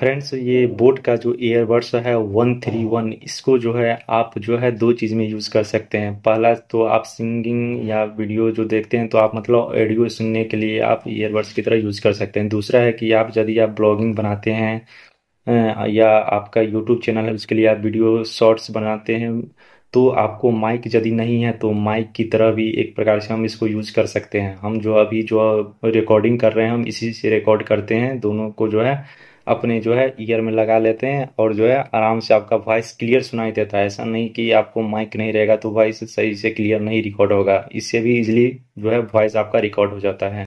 friends ये boat का जो एयरबड्स है वन थ्री वन इसको जो है आप जो है दो चीज़ में यूज़ कर सकते हैं पहला तो आप सिंगिंग या वीडियो जो देखते हैं तो आप मतलब ऑडियो सुनने के लिए आप ईयरबड्स की तरह यूज़ कर सकते हैं दूसरा है कि आप यदि आप ब्लॉगिंग बनाते हैं या आपका यूट्यूब चैनल है उसके लिए आप वीडियो शॉर्ट्स बनाते हैं तो आपको माइक यदि नहीं है तो माइक की तरह भी एक प्रकार से हम इसको यूज़ कर सकते हैं हम जो अभी जो रिकॉर्डिंग कर रहे हैं हम इसी से रिकॉर्ड करते हैं दोनों को जो है अपने जो है ईयर में लगा लेते हैं और जो है आराम से आपका वॉइस क्लियर सुनाई देता है ऐसा नहीं कि आपको माइक नहीं रहेगा तो वॉइस सही से क्लियर नहीं रिकॉर्ड होगा इससे भी इजिली जो है वॉइस आपका रिकॉर्ड हो जाता है